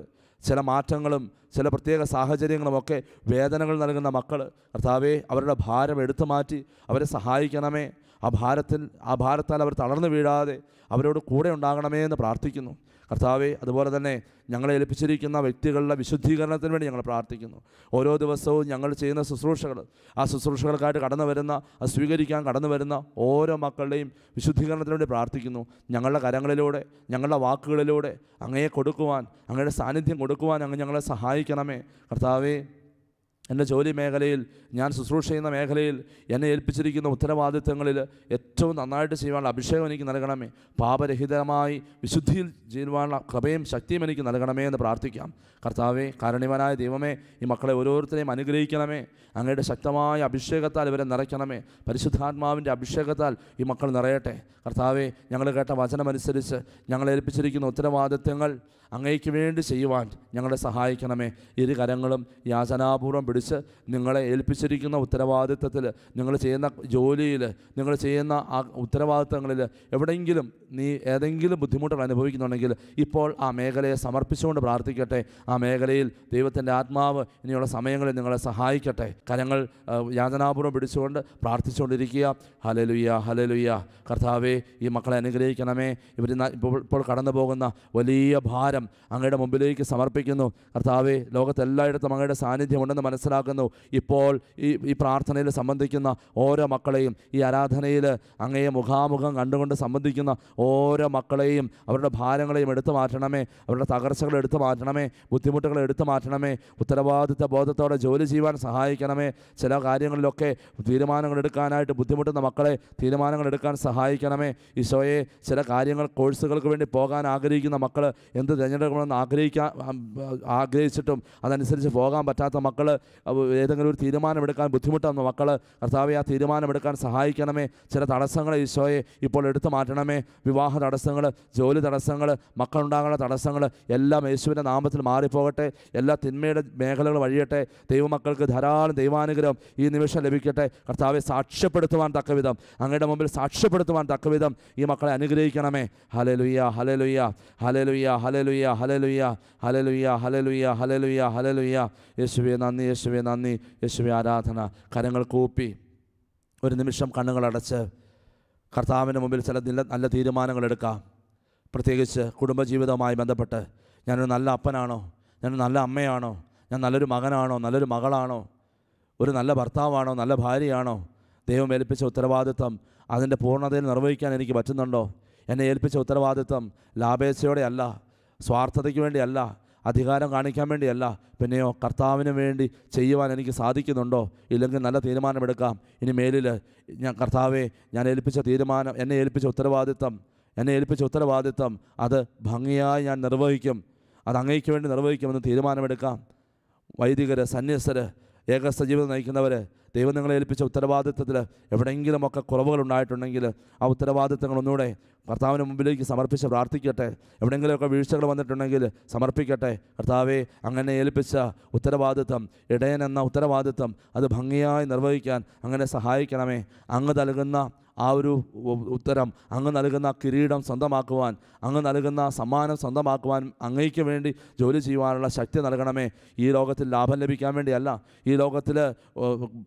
ചില മാറ്റങ്ങളും ചില പ്രത്യേക സാഹചര്യങ്ങളും ഒക്കെ വേദനകൾ നൽകുന്ന മക്കൾ കർത്താവെ അവരുടെ ഭാരം എടുത്തു മാറ്റി അവരെ സഹായിക്കണമേ ആ ഭാരത്തിൽ ആ ഭാരത്താൽ അവർ തളർന്നു വീഴാതെ അവരോട് കൂടെ ഉണ്ടാകണമേ എന്ന് പ്രാർത്ഥിക്കുന്നു കർത്താവെ അതുപോലെ തന്നെ ഞങ്ങളെ ഏൽപ്പിച്ചിരിക്കുന്ന വ്യക്തികളുടെ വിശുദ്ധീകരണത്തിന് വേണ്ടി ഞങ്ങൾ പ്രാർത്ഥിക്കുന്നു ഓരോ ദിവസവും ഞങ്ങൾ ചെയ്യുന്ന ശുശ്രൂഷകൾ ആ ശുശ്രൂഷകൾക്കായിട്ട് കടന്നു വരുന്ന അത് സ്വീകരിക്കാൻ കടന്നു വരുന്ന ഓരോ മക്കളുടെയും വിശുദ്ധീകരണത്തിന് വേണ്ടി പ്രാർത്ഥിക്കുന്നു ഞങ്ങളുടെ കരങ്ങളിലൂടെ ഞങ്ങളുടെ വാക്കുകളിലൂടെ അങ്ങയെ കൊടുക്കുവാൻ അങ്ങയുടെ സാന്നിധ്യം കൊടുക്കുവാൻ അങ്ങ് ഞങ്ങളെ സഹായിക്കണമേ കർത്താവേ എൻ്റെ ജോലി മേഖലയിൽ ഞാൻ ശുശ്രൂഷ ചെയ്യുന്ന മേഖലയിൽ എന്നെ ഏൽപ്പിച്ചിരിക്കുന്ന ഉത്തരവാദിത്തങ്ങളിൽ ഏറ്റവും നന്നായിട്ട് ചെയ്യുവാനുള്ള അഭിഷേകം എനിക്ക് നൽകണമേ പാപരഹിതമായി വിശുദ്ധിയിൽ ചെയ്യുവാനുള്ള കൃപയും ശക്തിയും എനിക്ക് നൽകണമേ എന്ന് പ്രാർത്ഥിക്കാം കർത്താവേ കാരണിവനായ ദൈവമേ ഈ മക്കളെ ഓരോരുത്തരെയും അനുഗ്രഹിക്കണമേ അങ്ങയുടെ ശക്തമായ അഭിഷേകത്താൽ ഇവരെ നിറയ്ക്കണമേ പരിശുദ്ധാത്മാവിൻ്റെ അഭിഷേകത്താൽ ഈ മക്കൾ നിറയട്ടെ കർത്താവെ ഞങ്ങൾ കേട്ട വചനമനുസരിച്ച് ഞങ്ങൾ ഏൽപ്പിച്ചിരിക്കുന്ന ഉത്തരവാദിത്തങ്ങൾ അങ്ങേക്ക് വേണ്ടി ചെയ്യുവാൻ ഞങ്ങളെ സഹായിക്കണമേ ഇരു കരങ്ങളും യാചനാപൂർവം പിടിച്ച് നിങ്ങളെ ഏൽപ്പിച്ചിരിക്കുന്ന ഉത്തരവാദിത്തത്തിൽ നിങ്ങൾ ചെയ്യുന്ന ജോലിയിൽ നിങ്ങൾ ചെയ്യുന്ന ആ ഉത്തരവാദിത്തങ്ങളിൽ എവിടെയെങ്കിലും നീ ഏതെങ്കിലും ബുദ്ധിമുട്ടുകൾ അനുഭവിക്കുന്നുണ്ടെങ്കിൽ ഇപ്പോൾ ആ മേഖലയെ സമർപ്പിച്ചുകൊണ്ട് പ്രാർത്ഥിക്കട്ടെ ആ മേഖലയിൽ ദൈവത്തിൻ്റെ ആത്മാവ് ഇനിയുള്ള സമയങ്ങളിൽ നിങ്ങളെ സഹായിക്കട്ടെ കരങ്ങൾ യാതനാപൂർവ്വം പിടിച്ചുകൊണ്ട് പ്രാർത്ഥിച്ചുകൊണ്ടിരിക്കുക ഹലലുയ്യ ഹലലുയ്യ കർത്താവേ ഈ മക്കളെ അനുഗ്രഹിക്കണമേ ഇവർ ഇപ്പോൾ കടന്നു പോകുന്ന വലിയ ഭാരം ജീവിതകാലം അങ്ങയുടെ മുമ്പിലേക്ക് സമർപ്പിക്കുന്നു കർത്താവെ ലോകത്തെല്ലായിടത്തും അങ്ങയുടെ സാന്നിധ്യമുണ്ടെന്ന് മനസ്സിലാക്കുന്നു ഇപ്പോൾ ഈ ഈ പ്രാർത്ഥനയിൽ സംബന്ധിക്കുന്ന ഓരോ മക്കളെയും ഈ ആരാധനയിൽ അങ്ങയെ മുഖാമുഖം കണ്ടുകൊണ്ട് സംബന്ധിക്കുന്ന ഓരോ മക്കളെയും അവരുടെ ഭാരങ്ങളെയും എടുത്തു മാറ്റണമേ അവരുടെ തകർച്ചകൾ എടുത്തു മാറ്റണമേ ബുദ്ധിമുട്ടുകൾ എടുത്തു മാറ്റണമേ ഉത്തരവാദിത്ത ബോധത്തോടെ ജോലി ചെയ്യുവാൻ സഹായിക്കണമേ ചില കാര്യങ്ങളിലൊക്കെ തീരുമാനങ്ങൾ എടുക്കാനായിട്ട് ബുദ്ധിമുട്ടുന്ന മക്കളെ തീരുമാനങ്ങൾ എടുക്കാൻ സഹായിക്കണമേ ഈശോയെ ചില കാര്യങ്ങൾ കോഴ്സുകൾക്ക് വേണ്ടി പോകാൻ ആഗ്രഹിക്കുന്ന മക്കൾ എന്ത് തിരഞ്ഞെടുക്കണമെന്ന് ആഗ്രഹിക്കാൻ ആഗ്രഹിച്ചിട്ടും അതനുസരിച്ച് പോകാൻ പറ്റാത്ത മക്കൾ ഏതെങ്കിലും ഒരു തീരുമാനമെടുക്കാൻ ബുദ്ധിമുട്ടാകുന്ന മക്കൾ കർത്താവെ ആ തീരുമാനമെടുക്കാൻ സഹായിക്കണമേ ചില തടസ്സങ്ങൾ ഈശോയെ ഇപ്പോൾ എടുത്തു മാറ്റണമേ വിവാഹ തടസ്സങ്ങൾ ജോലി തടസ്സങ്ങൾ മക്കളുണ്ടാകുന്ന തടസ്സങ്ങൾ എല്ലാം യേശുവിൻ്റെ നാമത്തിൽ മാറിപ്പോകട്ടെ എല്ലാ തിന്മയുടെ മേഖലകൾ വഴിയട്ടെ ദൈവമക്കൾക്ക് ധാരാളം ദൈവാനുഗ്രഹം ഈ നിമിഷം ലഭിക്കട്ടെ കർത്താവെ സാക്ഷ്യപ്പെടുത്തുവാൻ വിധം അങ്ങയുടെ മുമ്പിൽ സാക്ഷ്യപ്പെടുത്തുവാൻ വിധം ഈ മക്കളെ അനുഗ്രഹിക്കണമേ ഹലലുയ്യ ഹലലുയ്യ ഹലലുയ്യ ഹലലുയ്യ ഹലലുയ്യ ഹലലുയ്യ ഹലലുയ്യ ഹലലുയ്യ ഹലലുയ്യ ഹലലുയ്യ യേശുവെ നന്ദി യേശുവെ നന്ദി യേശുവെ ആരാധന കരങ്ങൾ കൂപ്പി ഒരു നിമിഷം കണ്ണുകളടച്ച് കർത്താവിൻ്റെ മുമ്പിൽ ചില നല്ല നല്ല തീരുമാനങ്ങളെടുക്കാം പ്രത്യേകിച്ച് കുടുംബജീവിതവുമായി ബന്ധപ്പെട്ട് ഞാനൊരു നല്ല അപ്പനാണോ ഞാനൊരു നല്ല അമ്മയാണോ ഞാൻ നല്ലൊരു മകനാണോ നല്ലൊരു മകളാണോ ഒരു നല്ല ഭർത്താവാണോ നല്ല ഭാര്യയാണോ ദൈവം ഏൽപ്പിച്ച ഉത്തരവാദിത്വം അതിൻ്റെ പൂർണ്ണതയിൽ നിർവഹിക്കാൻ എനിക്ക് പറ്റുന്നുണ്ടോ എന്നെ ഏൽപ്പിച്ച ഉത്തരവാദിത്വം ലാഭേച്ഛയോടെയല്ല സ്വാർത്ഥതയ്ക്ക് വേണ്ടിയല്ല അധികാരം കാണിക്കാൻ വേണ്ടിയല്ല പിന്നെയോ കർത്താവിന് വേണ്ടി ചെയ്യുവാൻ എനിക്ക് സാധിക്കുന്നുണ്ടോ ഇല്ലെങ്കിൽ നല്ല തീരുമാനമെടുക്കാം ഇനി മേലിൽ ഞാൻ കർത്താവെ ഞാൻ ഏൽപ്പിച്ച തീരുമാനം എന്നെ ഏൽപ്പിച്ച ഉത്തരവാദിത്തം എന്നെ ഏൽപ്പിച്ച ഉത്തരവാദിത്തം അത് ഭംഗിയായി ഞാൻ നിർവഹിക്കും അത് അങ്ങേക്ക് വേണ്ടി നിർവഹിക്കുമെന്ന് തീരുമാനമെടുക്കാം വൈദികർ സന്യസ്തർ ഏക സജീവിതം നയിക്കുന്നവർ ദൈവം നിങ്ങളെ ഏൽപ്പിച്ച ഉത്തരവാദിത്തത്തിൽ എവിടെയെങ്കിലുമൊക്കെ കുറവുകൾ ഉണ്ടായിട്ടുണ്ടെങ്കിൽ ആ ഉത്തരവാദിത്തങ്ങൾ ഒന്നുകൂടെ കർത്താവിന് മുമ്പിലേക്ക് സമർപ്പിച്ച് പ്രാർത്ഥിക്കട്ടെ എവിടെയെങ്കിലുമൊക്കെ വീഴ്ചകൾ വന്നിട്ടുണ്ടെങ്കിൽ സമർപ്പിക്കട്ടെ കർത്താവെ അങ്ങനെ ഏൽപ്പിച്ച ഉത്തരവാദിത്തം ഇടയൻ എന്ന ഉത്തരവാദിത്തം അത് ഭംഗിയായി നിർവഹിക്കാൻ അങ്ങനെ സഹായിക്കണമേ അങ്ങ് നൽകുന്ന ആ ഒരു ഉത്തരം അങ്ങ് നൽകുന്ന കിരീടം സ്വന്തമാക്കുവാൻ അങ്ങ് നൽകുന്ന സമ്മാനം സ്വന്തമാക്കുവാൻ അങ്ങയ്ക്ക് വേണ്ടി ജോലി ചെയ്യുവാനുള്ള ശക്തി നൽകണമേ ഈ ലോകത്തിൽ ലാഭം ലഭിക്കാൻ വേണ്ടിയല്ല ഈ ലോകത്തിൽ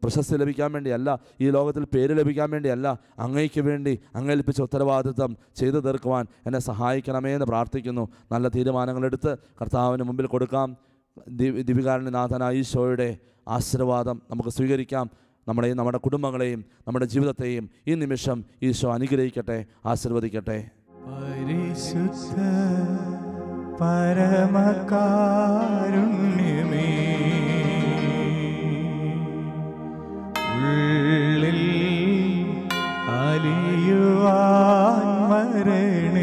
പ്രശസ്തി ലഭിക്കാൻ വേണ്ടിയല്ല ഈ ലോകത്തിൽ പേര് ലഭിക്കാൻ വേണ്ടിയല്ല അങ്ങയ്ക്ക് വേണ്ടി അങ്ങേൽപ്പിച്ച ഉത്തരവാദിത്വം ചെയ്തു തീർക്കുവാൻ എന്നെ സഹായിക്കണമേ എന്ന് പ്രാർത്ഥിക്കുന്നു നല്ല തീരുമാനങ്ങളെടുത്ത് കർത്താവിന് മുമ്പിൽ കൊടുക്കാം ദിവ്യകാരണനാഥനായ ഈശോയുടെ ആശീർവാദം നമുക്ക് സ്വീകരിക്കാം നമ്മളെയും നമ്മുടെ കുടുംബങ്ങളെയും നമ്മുടെ ജീവിതത്തെയും ഈ നിമിഷം ഈശോ അനുഗ്രഹിക്കട്ടെ ആശീർവദിക്കട്ടെ പരിശുദ്ധ പരമകാരുണ്യമേ അലിയുവാൻ മരണ